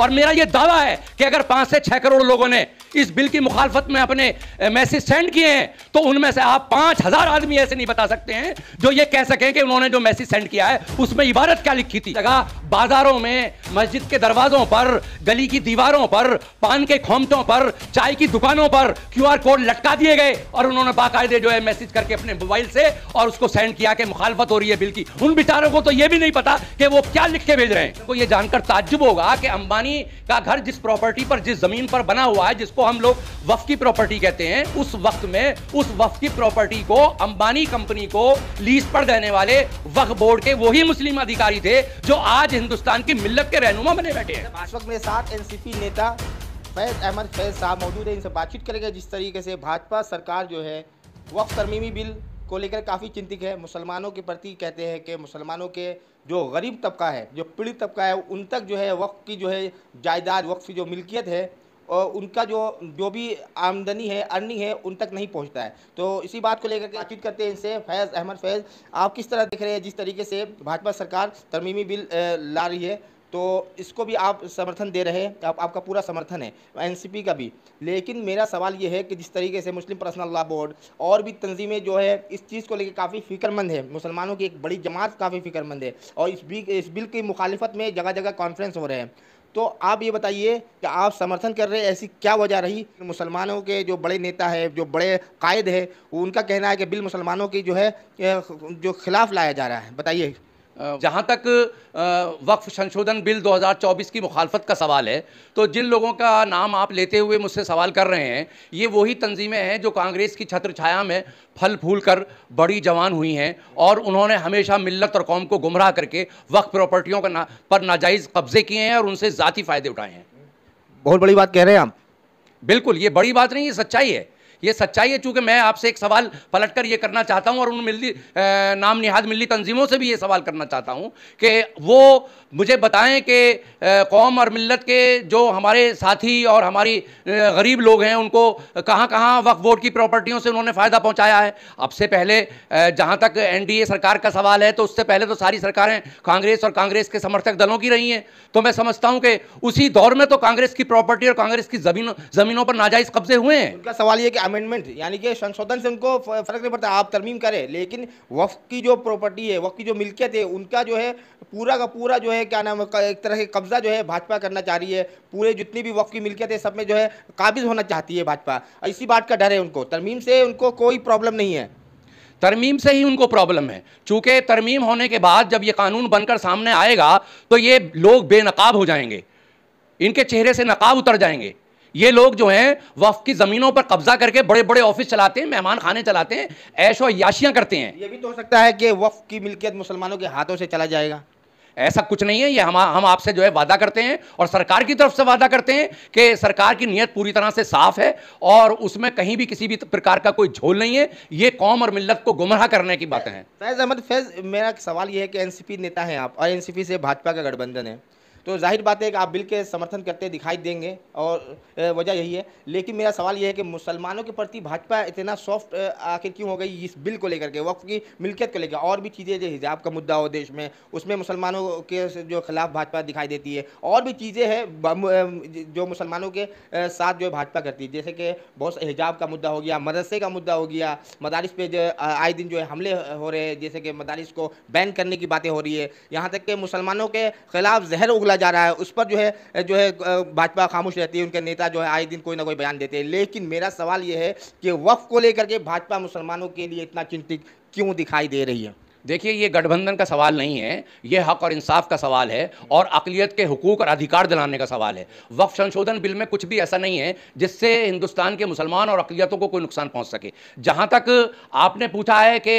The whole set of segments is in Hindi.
और मेरा यह दावा है कि अगर पांच से छह करोड़ लोगों ने इस बिल की मुखालफत में अपने मैसेज सेंड किए हैं तो उनमें से आप पांच हज़ार आदमी ऐसे नहीं बता सकते हैं जो ये कह सकें कि उन्होंने जो मैसेज सेंड किया है उसमें इबारत क्या लिखी थी जगह बाजारों में मस्जिद के दरवाज़ों पर गली की दीवारों पर पान के खोमटों पर चाय की दुकानों पर क्यू कोड लटका दिए गए और उन्होंने बाकायदे जो है मैसेज करके अपने मोबाइल से और उसको सेंड किया कि मुखालफत हो रही है बिल की उन बिचारों को तो ये भी नहीं पता कि वो क्या लिख के भेज रहे हैं तो ये जानकर ताज्जुब होगा कि अंबानी का घर जिस प्रॉपर्टी पर जिस जमीन पर बना हुआ है जिसको जिसको हम लोग वफ की प्रॉपर्टी कहते हैं उस वक्त में उस वफ की प्रॉपर्टी को अंबानी कंपनी को लीज पर देने वाले वक्फ बोर्ड के वही मुस्लिम अधिकारी थे जो आज हिंदुस्तान की मिल्लत के रहनुमा बने बैठे हैं इस वक्त मेरे साथ एनसीपी नेता फैज अहमद फैज साहब मौजूद है इनसे बातचीत करेंगे जिस तरीके से भाजपा सरकार जो है वक्त तरमीमी बिल को लेकर काफ़ी चिंतित है मुसलमानों के प्रति कहते हैं कि मुसलमानों के जो गरीब तबका है जो पीड़ित तबका है उन तक जो है वक्त की जो है जायदाद वक्त की जो मिल्कियत है और उनका जो जो भी आमदनी है अर्निंग है उन तक नहीं पहुँचता है तो इसी बात को लेकर के बातचीत करते हैं इनसे फैज़ अहमद फैज़ आप किस तरह देख रहे हैं जिस तरीके से भाजपा सरकार तरमीमी बिल ला रही है तो इसको भी आप समर्थन दे रहे हैं आप, आपका पूरा समर्थन है एनसीपी का भी लेकिन मेरा सवाल ये है कि जिस तरीके से मुस्लिम पर्सनल लॉ बोर्ड और भी तंजीमें जो है इस चीज़ को लेकर काफ़ी फिक्रमंद है मुसलमानों की एक बड़ी जमात काफ़ी फिक्रमंद है और इस बिल इस बिल की मुखालफत में जगह जगह कॉन्फ्रेंस हो रहे हैं तो आप ये बताइए कि आप समर्थन कर रहे हैं ऐसी क्या वजह रही मुसलमानों के जो बड़े नेता है जो बड़े कायद है उनका कहना है कि बिल मुसलमानों की जो है जो खिलाफ लाया जा रहा है बताइए जहाँ तक वक्फ संशोधन बिल 2024 की मुखालफत का सवाल है तो जिन लोगों का नाम आप लेते हुए मुझसे सवाल कर रहे हैं ये वही तंजीमें हैं जो कांग्रेस की छत्र छाया में फल फूल कर बड़ी जवान हुई हैं और उन्होंने हमेशा मिल्लत और कौम को गुमराह करके वक्फ प्रॉपर्टियों का ना, पर नाजायज़ कब्ज़े किए हैं और उनसे ज़ाती फ़ायदे उठाए हैं बहुत बड़ी बात कह रहे हैं आप बिल्कुल ये बड़ी बात नहीं ये सच्चाई है ये सच्चाई है चूंकि मैं आपसे एक सवाल पलट कर ये करना चाहता हूँ और उन मिली नाम निहाद मिली तंजीमों से भी ये सवाल करना चाहता हूँ कि वो मुझे बताएं कि कौम और मिलत के जो हमारे साथी और हमारी गरीब लोग हैं उनको कहाँ कहाँ वक्फ बोर्ड की प्रॉपर्टियों से उन्होंने फ़ायदा पहुँचाया है अब से पहले जहाँ तक ए सरकार का सवाल है तो उससे पहले तो सारी सरकारें कांग्रेस और कांग्रेस के समर्थक दलों की रही हैं तो मैं समझता हूँ कि उसी दौर में तो कांग्रेस की प्रॉपर्टी और कांग्रेस की जमीन जमीनों पर नाजायज़ कब्जे हुए हैं उनका सवाल ये कि अमेंडमेंट यानी कि संशोधन से उनको फ़र्क नहीं पड़ता आप तरमीम करें लेकिन वक्फ की जो प्रॉपर्टी है वक्फ की जो मिल्कियत है उनका जो है पूरा का पूरा जो है क्या नाम एक तरह के कब्ज़ा जो है भाजपा करना चाह रही है पूरे जितनी भी वक्फ की मिल्कियत है सब में जो है काबिज होना चाहती है भाजपा इसी बात का डर है उनको तरमीम से उनको कोई प्रॉब्लम नहीं है तरमीम से ही उनको प्रॉब्लम है चूँकि तरमीम होने के बाद जब ये कानून बनकर सामने आएगा तो ये लोग बेनकाब हो जाएंगे इनके चेहरे से नकाब उतर जाएंगे ये लोग जो हैं वफ की ज़मीनों पर कब्जा करके बड़े बड़े ऑफिस चलाते हैं मेहमान खाने चलाते हैं ऐशो याशियां याशियाँ करते हैं ये भी तो हो सकता है कि वफ की मिल्कियत मुसलमानों के हाथों से चला जाएगा ऐसा कुछ नहीं है ये हम हम आपसे जो है वादा करते हैं और सरकार की तरफ से वादा करते हैं कि सरकार की नीयत पूरी तरह से साफ़ है और उसमें कहीं भी किसी भी प्रकार का कोई झोल नहीं है ये कौम और मिल्लत को गुमराह करने की बातें हैं फैज़ अहमद फैज़ मेरा सवाल ये है कि एनसीपी नेता हैं आप और एनसीपी से भाजपा का गठबंधन है तो जाहिर बात है कि आप बिल के समर्थन करते दिखाई देंगे और वजह यही है लेकिन मेरा सवाल यह है कि मुसलमानों के प्रति भाजपा इतना सॉफ्ट आखिर क्यों हो गई इस बिल को लेकर के वक्त की मिल्कियत को लेकर और भी चीज़ें जो हिजाब का मुद्दा हो देश में उसमें मुसलमानों के जो खिलाफ भाजपा दिखाई देती है और भी चीज़ें हैं जो मुसलमानों के साथ जो भाजपा करती है जैसे कि बहुत हिजाब का मुद्दा हो गया मदरसे का मुद्दा हो गया मदारस पे जो आए दिन जो है हमले हो रहे हैं जैसे कि मदारस को बैन करने की बातें हो रही है यहाँ तक कि मुसलमानों के खिलाफ जहर उगला बोला जा रहा है उस पर जो है जो है भाजपा खामोश रहती है उनके नेता जो है आए दिन कोई ना कोई बयान देते हैं लेकिन मेरा सवाल ये है कि वक्फ को लेकर के भाजपा मुसलमानों के लिए इतना चिंतित क्यों दिखाई दे रही है देखिए ये गठबंधन का सवाल नहीं है ये हक और इंसाफ का सवाल है और अकलीत के हकूक और अधिकार दिलाने का सवाल है वक्फ संशोधन बिल में कुछ भी ऐसा नहीं है जिससे हिंदुस्तान के मुसलमान और अकलीतों को कोई नुकसान पहुंच सके जहां तक आपने पूछा है कि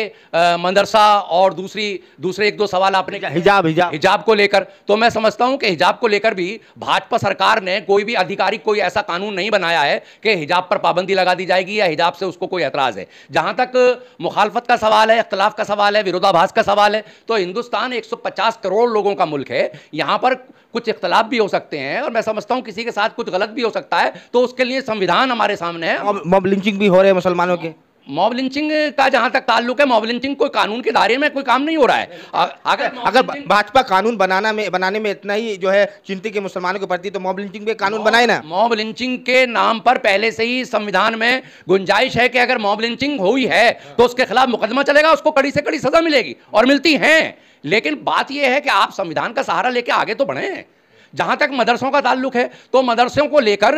मदरसा और दूसरी दूसरे एक दो सवाल आपने हिजाब हिजाब हिजाब को लेकर तो मैं समझता हूं कि हिजाब को लेकर भी भाजपा सरकार ने कोई भी आधिकारिक कोई ऐसा कानून नहीं बनाया है कि हिजाब पर पाबंदी लगा दी जाएगी या हिजाब से उसको कोई एतराज़ है जहां तक मुखालफत का सवाल है इख्तलाफ का सवाल है विरोधा पूर्वाभास का सवाल है तो हिंदुस्तान 150 करोड़ लोगों का मुल्क है यहाँ पर कुछ इख्तलाफ भी हो सकते हैं और मैं समझता हूँ किसी के साथ कुछ गलत भी हो सकता है तो उसके लिए संविधान हमारे सामने है मॉब लिंचिंग भी हो रहे हैं मुसलमानों के मॉब लिंचिंग का जहां तक ताल्लुक है मॉब लिंचिंग कोई कानून के दायरे में कोई काम नहीं हो रहा है अगर अगर भाजपा कानून बनाना में बनाने में इतना ही जो है चिंतित मुसलमानों के प्रति तो मॉब लिंचिंग पे कानून बनाए ना मॉब लिंचिंग के नाम पर पहले से ही संविधान में गुंजाइश है कि अगर मॉब लिंचिंग हुई है तो उसके खिलाफ मुकदमा चलेगा उसको कड़ी से कड़ी सजा मिलेगी और मिलती है लेकिन बात यह है कि आप संविधान का सहारा लेके आगे तो बढ़े जहाँ तक मदरसों का ताल्लुक है तो मदरसों को लेकर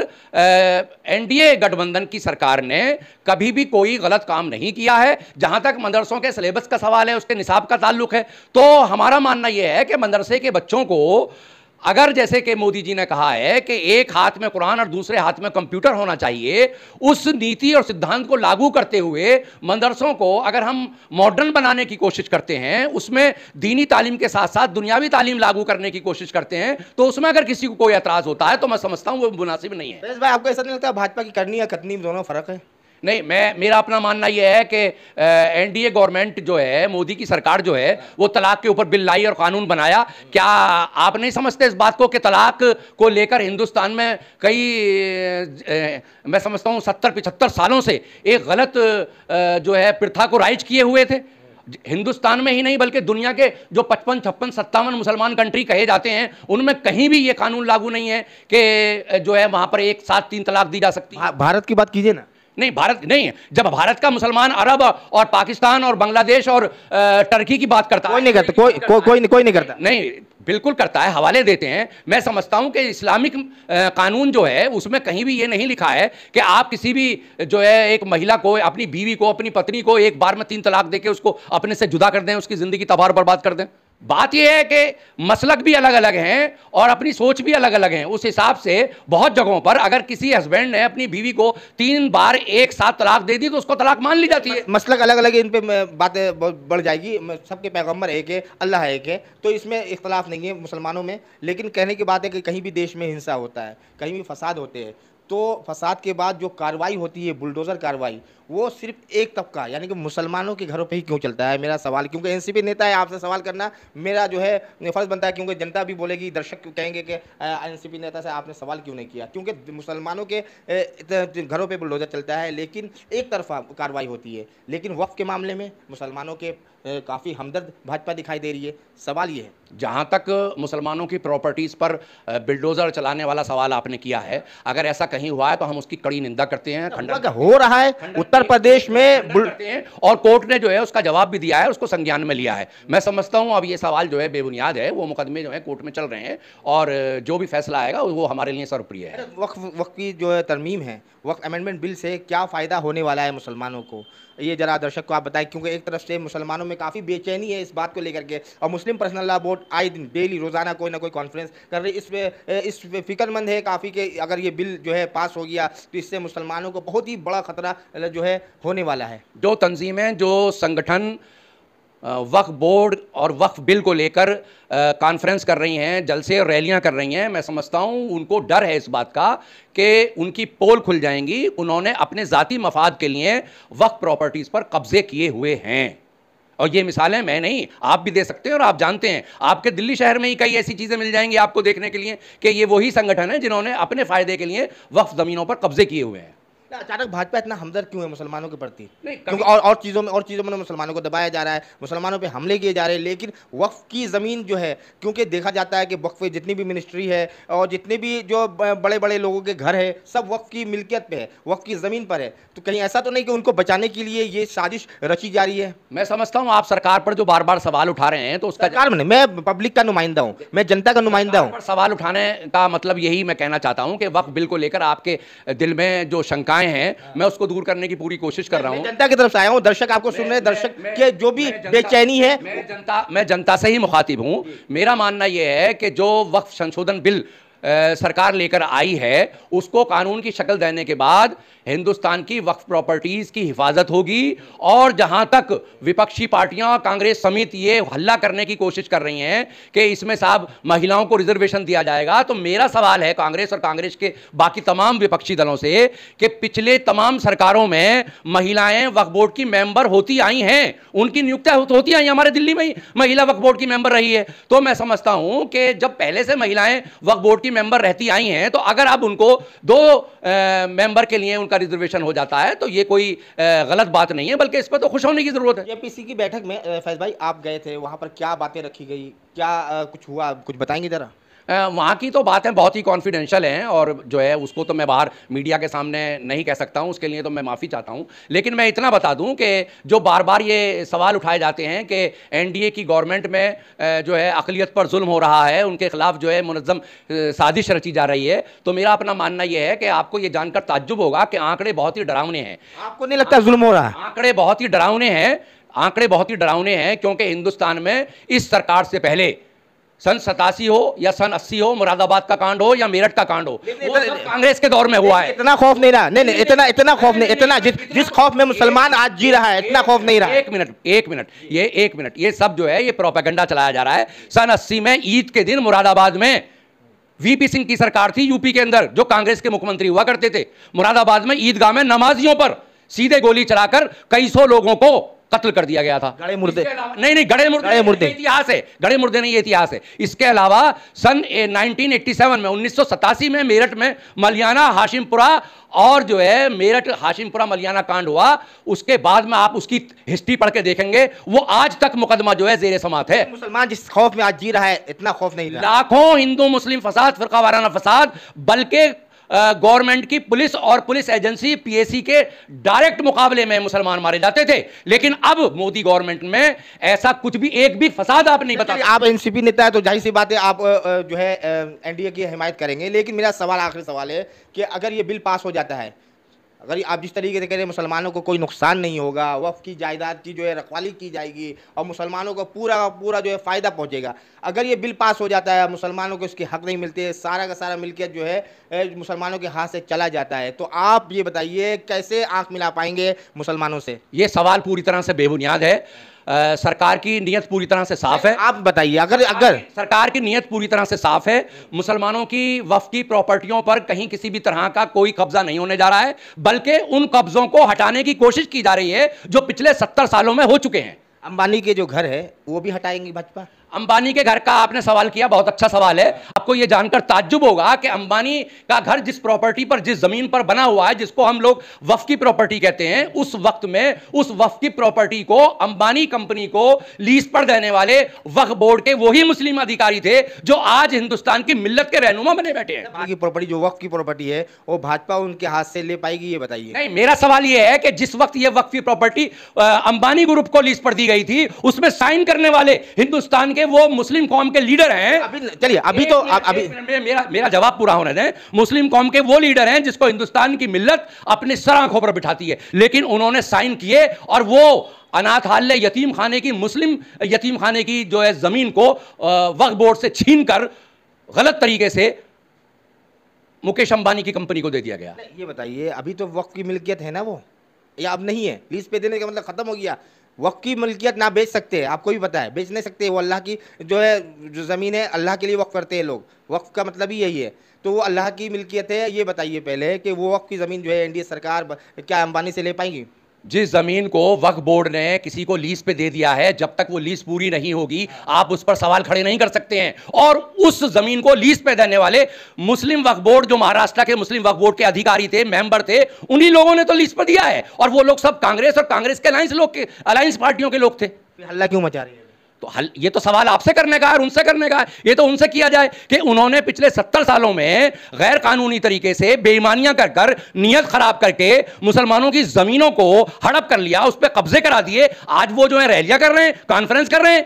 एनडीए गठबंधन की सरकार ने कभी भी कोई गलत काम नहीं किया है जहाँ तक मदरसों के सिलेबस का सवाल है उसके निसाब का ताल्लुक है तो हमारा मानना यह है कि मदरसे के बच्चों को अगर जैसे कि मोदी जी ने कहा है कि एक हाथ में कुरान और दूसरे हाथ में कंप्यूटर होना चाहिए उस नीति और सिद्धांत को लागू करते हुए मदरसों को अगर हम मॉडर्न बनाने की कोशिश करते हैं उसमें दीनी तालीम के साथ साथ दुनियावी तालीम लागू करने की कोशिश करते हैं तो उसमें अगर किसी को कोई एतराज़ होता है तो मैं समझता हूँ वो मुनासिब नहीं है भाई तो आपको ऐसा नहीं लगता भाजपा की करनी या कतनी दोनों फर्क है नहीं मैं मेरा अपना मानना यह है कि एनडीए गवर्नमेंट जो है मोदी की सरकार जो है वो तलाक के ऊपर बिल लाई और कानून बनाया क्या आप नहीं समझते इस बात को कि तलाक को लेकर हिंदुस्तान में कई मैं समझता हूँ सत्तर पिछहत्तर सालों से एक गलत जो है प्रथा को राइज किए हुए थे हिंदुस्तान में ही नहीं बल्कि दुनिया के जो पचपन छप्पन सत्तावन मुसलमान कंट्री कहे जाते हैं उनमें कहीं भी ये कानून लागू नहीं है कि जो है वहाँ पर एक साथ तीन तलाक दी जा सकती है हाँ, भारत की बात कीजिए ना नहीं भारत नहीं जब भारत का मुसलमान अरब और पाकिस्तान और बांग्लादेश और टर्की की बात करता कोई नहीं करता कोई कोई नहीं कोई नहीं करता नहीं बिल्कुल करता है हवाले देते हैं मैं समझता हूं कि इस्लामिक कानून जो है उसमें कहीं भी ये नहीं लिखा है कि आप किसी भी जो है एक महिला को अपनी बीवी को अपनी पत्नी को एक बार में तीन तलाक देके उसको अपने से जुदा कर दें उसकी ज़िंदगी तबाह बर्बाद कर दें बात यह है कि मसलक भी अलग अलग हैं और अपनी सोच भी अलग अलग हैं उस हिसाब से बहुत जगहों पर अगर किसी हस्बैंड ने अपनी बीवी को तीन बार एक साथ तलाक दे दी तो उसको तलाक मान ली जाती है मसलक अलग अलग इन पर बातें बढ़ जाएगी सबके पैगम्बर एक है अल्लाह एक है तो इसमें इख्तलाफ नहीं है मुसलमानों में लेकिन कहने की बात है कि कहीं भी देश में हिंसा होता है कहीं भी फसाद होते हैं तो फसाद के बाद जो कार्रवाई होती है बुलडोज़र कार्रवाई वो सिर्फ एक तबका यानी कि मुसलमानों के घरों पे ही क्यों चलता है मेरा सवाल क्योंकि एनसीपी नेता है आपसे सवाल करना मेरा जो है फ़र्ज़ बनता है क्योंकि जनता भी बोलेगी दर्शक कहेंगे कि एनसीपी नेता से आपने सवाल क्यों नहीं किया क्योंकि मुसलमानों के घरों पर बुलडोज़र चलता है लेकिन एक तरफा कार्रवाई होती है लेकिन वक्त के मामले में मुसलमानों के काफ़ी हमदर्द भाजपा दिखाई दे रही है सवाल ये है जहाँ तक मुसलमानों की प्रॉपर्टीज़ पर बिल्डोज़र चलाने वाला सवाल आपने किया है अगर ऐसा कहीं हुआ है तो हम उसकी कड़ी निंदा करते हैं खंडन हो रहा है उत्तर प्रदेश में करते हैं और कोर्ट ने जो है उसका जवाब भी दिया है उसको संज्ञान में लिया है मैं समझता हूँ अब ये सवाल जो है बेबुनियाद है वो मुकदमे जो है कोर्ट में चल रहे हैं और जो भी फैसला आएगा वो हमारे लिए सर्वप्रिय है वक्त वक्त की जो है तरमीम है वक्त अमेंडमेंट बिल से क्या फ़ायदा होने वाला है मुसलमानों को ये ज़रा दर्शक को आप बताएं क्योंकि एक तरफ से मुसलमानों में काफ़ी बेचैनी है इस बात को लेकर के और मुस्लिम पर्सनल लॉ बोर्ड आए दिन डेली रोज़ाना कोई ना कोई कॉन्फ्रेंस कर रही इस पे इस पे फिक्रमंद है काफ़ी कि अगर ये बिल जो है पास हो गया तो इससे मुसलमानों को बहुत ही बड़ा खतरा जो है होने वाला है जो तंजीमें जो संगठन वक्फ बोर्ड और वक्फ बिल को लेकर कॉन्फ्रेंस कर रही हैं जलसे रैलियां कर रही हैं मैं समझता हूं उनको डर है इस बात का कि उनकी पोल खुल जाएंगी उन्होंने अपने ज़ाती मफाद के लिए वक्फ प्रॉपर्टीज़ पर कब्ज़े किए हुए हैं और ये मिसालें मैं नहीं आप भी दे सकते हैं और आप जानते हैं आपके दिल्ली शहर में ही कई ऐसी चीज़ें मिल जाएंगी आपको देखने के लिए कि ये वही संगठन है जिन्होंने अपने फ़ायदे के लिए वक्फ ज़मीनों पर कब्ज़े किए हुए हैं अचानक भाजपा इतना हमदर्द क्यों है मुसलमानों के प्रति क्योंकि और और चीज़ों में और चीज़ों में मुसलमानों को दबाया जा रहा है मुसलमानों पर हमले किए जा रहे हैं लेकिन वक्फ की ज़मीन जो है क्योंकि देखा जाता है कि वक्फ जितनी भी मिनिस्ट्री है और जितने भी जो बड़े बड़े लोगों के घर है सब वक्फ की मिल्कियत पर है वक्फ की ज़मीन पर है तो कहीं ऐसा तो नहीं कि उनको बचाने के लिए ये साजिश रची जा रही है मैं समझता हूँ आप सरकार पर जो बार बार सवाल उठा रहे हैं तो उसका सरकार में मैं पब्लिक का नुमाइंदा हूँ मैं जनता का नुमाइंदा हूँ सवाल उठाने का मतलब यही मैं कहना चाहता हूँ कि वक्त बिल को लेकर आपके दिल में जो शंकाएं आए हैं मैं उसको दूर करने की पूरी कोशिश कर रहा हूँ जनता की तरफ से आया हूँ दर्शक आपको सुन रहे हैं दर्शक के जो भी बेचैनी है जनता मैं जनता से ही मुखातिब हूँ मेरा मानना यह है कि जो वक्फ संशोधन बिल सरकार लेकर आई है उसको कानून की शक्ल देने के बाद हिंदुस्तान की वक्फ प्रॉपर्टीज़ की हिफाजत होगी और जहां तक विपक्षी पार्टियां कांग्रेस समेत ये हल्ला करने की कोशिश कर रही हैं कि इसमें साहब महिलाओं को रिजर्वेशन दिया जाएगा तो मेरा सवाल है कांग्रेस और कांग्रेस के बाकी तमाम विपक्षी दलों से कि पिछले तमाम सरकारों में महिलाएं वक्फ बोर्ड की मेंबर होती आई हैं उनकी नियुक्तियां होती आई हमारे दिल्ली में महिला वक्फ बोर्ड की मेंबर रही है तो मैं समझता हूं कि जब पहले से महिलाएं वक्फ बोर्ड की मेंबर रहती आई हैं तो अगर अब उनको दो मेंबर के लिए उनका रिजर्वेशन हो जाता है तो ये कोई गलत बात नहीं है बल्कि इस पर तो खुश होने की जरूरत है जेपीसी की बैठक में फैज भाई आप गए थे वहाँ पर क्या बातें रखी गई क्या कुछ हुआ कुछ बताएंगे जरा वहाँ की तो बातें बहुत ही कॉन्फिडेंशियल हैं और जो है उसको तो मैं बाहर मीडिया के सामने नहीं कह सकता हूँ उसके लिए तो मैं माफ़ी चाहता हूँ लेकिन मैं इतना बता दूँ कि जो बार बार ये सवाल उठाए जाते हैं कि एनडीए की गवर्नमेंट में जो है अकलीत पर जुल्म हो रहा है उनके खिलाफ जो है मुनज़म साजिश रची जा रही है तो मेरा अपना मानना यह है कि आपको ये जानकर ताज्जुब होगा कि आंकड़े बहुत ही डरावने हैं आपको नहीं लगता जुल्म हो रहा है आंकड़े बहुत ही डरावने हैं आंकड़े बहुत ही डरावने हैं क्योंकि हिंदुस्तान में इस सरकार से पहले सन सतासी हो या सन अस्सी हो मुरादाबाद का कांड हो या मेरठ का कांड हो कांग्रेस के दौर में हुआ है इतना खौफ नहीं रहा नहीं नहीं इतना इतना खौफ नहीं इतना जिस जिस खौफ में मुसलमान आज जी रहा है इतना खौफ नहीं रहा एक मिनट एक मिनट ये एक मिनट ये सब जो है ये प्रोपेगेंडा चलाया जा रहा है सन अस्सी में ईद के दिन मुरादाबाद में वीपी सिंह की सरकार थी यूपी के अंदर जो कांग्रेस के मुख्यमंत्री हुआ करते थे मुरादाबाद में ईदगाह में नमाजियों पर सीधे गोली चलाकर कई सौ लोगों को कत्ल कर दिया गया था गड़े मुर्दे नहीं नहीं गड़े मुर्दे मुर्दे इतिहास है गड़े मुर्दे नहीं इतिहास है इसके अलावा सन नाइनटीन में उन्नीस में मेरठ में मलियाना हाशिमपुरा और जो है मेरठ हाशिमपुरा मलियाना कांड हुआ उसके बाद में आप उसकी हिस्ट्री पढ़ के देखेंगे वो आज तक मुकदमा जो है जेर समात है मुसलमान जिस खौफ में आज जी रहा है इतना खौफ नहीं लाखों हिंदू मुस्लिम फसाद फिर वाराना फसाद बल्कि गवर्नमेंट की पुलिस और पुलिस एजेंसी पीएसी के डायरेक्ट मुकाबले में मुसलमान मारे जाते थे लेकिन अब मोदी गवर्नमेंट में ऐसा कुछ भी एक भी फसाद आप नहीं बता आप एनसीपी नेता है तो जाहिर सी बात है आप जो है एनडीए की हिमायत करेंगे लेकिन मेरा सवाल आखिरी सवाल है कि अगर ये बिल पास हो जाता है अगर आप जिस तरीके से कह रहे मुसलमानों को कोई नुकसान नहीं होगा वफ़ की जायदाद की जो है रखवाली की जाएगी और मुसलमानों को पूरा पूरा जो है फ़ायदा पहुँचेगा अगर ये बिल पास हो जाता है मुसलमानों को इसके हक नहीं मिलते सारा का सारा मिलकर जो है मुसलमानों के हाथ से चला जाता है तो आप ये बताइए कैसे आँख मिला पाएंगे मुसलमानों से ये सवाल पूरी तरह से बेबुनियाद है आ, सरकार की नीयत पूरी तरह से साफ है आप बताइए अगर अगर सरकार की नीयत पूरी तरह से साफ है मुसलमानों की वफ की प्रॉपर्टियों पर कहीं किसी भी तरह का कोई कब्जा नहीं होने जा रहा है बल्कि उन कब्जों को हटाने की कोशिश की जा रही है जो पिछले सत्तर सालों में हो चुके हैं अंबानी के जो घर है वो भी हटाएंगी भाजपा अंबानी के घर का आपने सवाल किया बहुत अच्छा सवाल है आपको ये जानकर ताज्जुब होगा कि अंबानी का घर जिस प्रॉपर्टी पर जिस जमीन पर बना हुआ है जिसको हम लोग वफ की प्रॉपर्टी कहते हैं उस वक्त में उस वफ की प्रॉपर्टी को अंबानी कंपनी को लीज पर देने वाले वक्फ बोर्ड के वही मुस्लिम अधिकारी थे जो आज हिंदुस्तान की मिल्लत के रहनुमा बने बैठे हैं प्रॉपर्टी जो वक्फ की प्रॉपर्टी है वो भाजपा उनके हाथ से ले पाएगी ये बताइए नहीं मेरा सवाल यह है कि जिस वक्त यह वक्फ की प्रॉपर्टी अंबानी ग्रुप को लीज पर दी गई थी उसमें साइन करने वाले हिंदुस्तान के कि वो मुस्लिम कौम के लीडर हैं चलिए अभी तो अभी मेरा मेरा जवाब पूरा होने दें मुस्लिम कौम के वो लीडर हैं जिसको हिंदुस्तान की मिल्लत अपने सर आंखों पर बिठाती है लेकिन उन्होंने साइन किए और वो अनाथालय यतीम खाने की मुस्लिम यतीम खाने की जो है ज़मीन को वक्फ बोर्ड से छीन कर गलत तरीके से मुकेश अंबानी की कंपनी को दे दिया गया ये बताइए अभी तो वक्त की मिल्कियत है ना वो या अब नहीं है लीज पे देने का मतलब ख़त्म हो गया वक्त की मलकियत ना बेच सकते आपको भी पता है बेच नहीं सकते वो अल्लाह की जो है जो ज़मीन है अल्लाह के लिए वक्फ़ करते हैं लोग वक्फ का मतलब ही यही है तो वो अल्लाह की मिल्कियत है ये बताइए पहले कि वो वक्त की ज़मीन जो है एनडीए सरकार क्या अंबानी से ले पाएंगी जिस जमीन को वक्फ बोर्ड ने किसी को लीज पे दे दिया है जब तक वो लीज पूरी नहीं होगी आप उस पर सवाल खड़े नहीं कर सकते हैं और उस जमीन को लीज पे देने वाले मुस्लिम वक्फ बोर्ड जो महाराष्ट्र के मुस्लिम वक्फ बोर्ड के अधिकारी थे मेंबर थे उन्हीं लोगों ने तो लीज पर दिया है और वो लोग सब कांग्रेस और कांग्रेस के अलायंस लोग के अलायंस पार्टियों के लोग थे हल्ला क्यों मचा रही है तो हल ये तो सवाल आपसे करने का है उनसे करने का है ये तो उनसे किया जाए कि उन्होंने पिछले सत्तर सालों में गैर कानूनी तरीके से बेईमानियां कर कर नीयत खराब करके मुसलमानों की जमीनों को हड़प कर लिया उस पर कब्जे करा दिए आज वो जो है रैलियां कर रहे हैं कॉन्फ्रेंस कर रहे हैं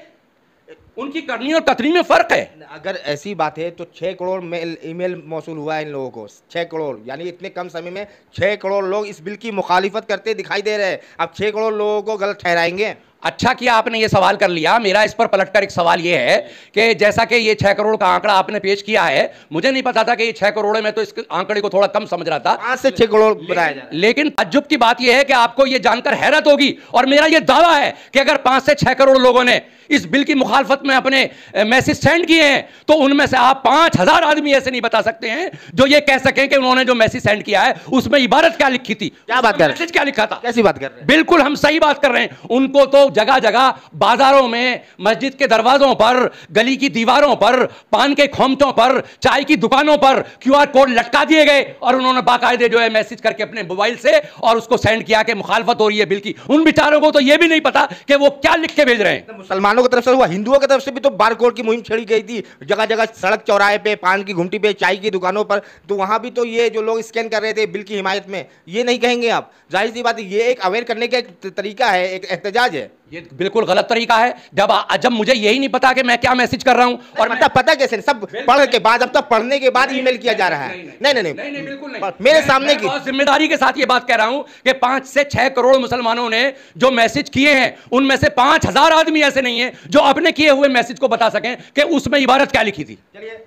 उनकी करनी और कतनी में फर्क है अगर ऐसी बात है तो छह करोड़ मेल ईमेल मौसू हुआ है इन लोगों को छह करोड़ यानी इतने कम समय में छह करोड़ लोग इस बिल की मुखालिफत करते दिखाई दे रहे हैं अब छह करोड़ लोगों को गलत ठहराएंगे अच्छा किया आपने ये सवाल कर लिया मेरा इस पर पलटकर एक सवाल ये है कि जैसा कि ये छह करोड़ का आंकड़ा आपने पेश किया है मुझे नहीं पता था कि ये छह करोड़ में तो इस आंकड़े को थोड़ा कम समझ रहा था पांच से छह करोड़ बनाया जाए लेकिन अजुब की बात यह है कि आपको ये जानकर हैरत होगी और मेरा ये दावा है कि अगर पांच से छह करोड़ लोगों ने इस बिल की मुखालफत में अपने मैसेज सेंड किए हैं तो उनमें से आप पांच हज़ार आदमी ऐसे नहीं बता सकते हैं जो ये कह सकें कि उन्होंने जो मैसेज सेंड किया है उसमें इबारत क्या लिखी थी क्या बात कर मैसेज क्या लिखा था कैसी बात कर रहे हैं बिल्कुल हम सही बात कर रहे हैं उनको तो जगह जगह बाजारों में मस्जिद के दरवाजों पर गली की दीवारों पर पान के खोमटों पर चाय की दुकानों पर क्यू कोड लटका दिए गए और उन्होंने बाकायदे जो है मैसेज करके अपने मोबाइल से और उसको सेंड किया कि मुखालफत हो रही है बिल की उन बिचारों को तो यह भी नहीं पता कि वो क्या लिख के भेज रहे हैं मुसलमान मुसलमानों की तरफ से हुआ हिंदुओं की तरफ से भी तो बार की मुहिम छेड़ी गई थी जगह जगह सड़क चौराहे पे पान की घुमटी पे चाय की दुकानों पर तो वहाँ भी तो ये जो लोग स्कैन कर रहे थे बिल की हिमायत में ये नहीं कहेंगे आप जाहिर सी बात ये एक अवेयर करने का एक तरीका है एक एहतजाज है ये बिल्कुल गलत तरीका है जब जब मुझे यही नहीं पता कि मैं क्या मैसेज कर रहा हूँ और मतलब पता कैसे सब पढ़ के बाद अब तक तो पढ़ने के बाद ईमेल किया जा रहा है नहीं नहीं नहीं बिल्कुल नहीं मेरे सामने की जिम्मेदारी के साथ ये बात कह रहा हूँ कि पांच से छह करोड़ मुसलमानों ने जो मैसेज किए हैं उनमें से पांच हजार आदमी ऐसे नहीं है जो अपने किए हुए मैसेज को बता सकें कि उसमें इबारत क्या लिखी थी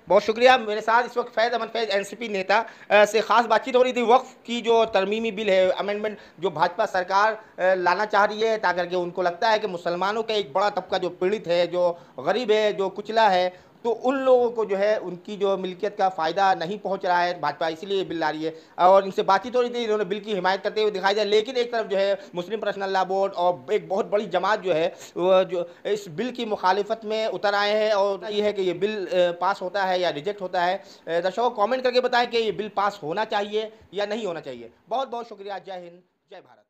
बहुत शुक्रिया मेरे साथ इस वक्त फैज अहमद फैज एनसीपी नेता से खास बातचीत हो रही थी वक्फ की जो तरमीमी बिल है अमेंडमेंट जो भाजपा सरकार लाना चाह रही है ताकि उनको लगता है है कि मुसलमानों का एक बड़ा तबका जो पीड़ित है जो गरीब है जो कुचला है तो उन लोगों को जो है उनकी जो मिल्कियत का फ़ायदा नहीं पहुंच रहा है भाजपा इसीलिए बिल ला रही है और इनसे बातचीत हो रही थी इन्होंने बिल की हिमायत करते हुए दिखाई दे लेकिन एक तरफ जो है मुस्लिम पर्सनल लॉ बोर्ड और एक बहुत बड़ी जमात जो है जो इस बिल की मुखालफत में उतर आए हैं और ये है कि ये बिल पास होता है या रिजेक्ट होता है दर्शकों कॉमेंट करके बताएं कि ये बिल पास होना चाहिए या नहीं होना चाहिए बहुत बहुत शुक्रिया जय हिंद जय भारत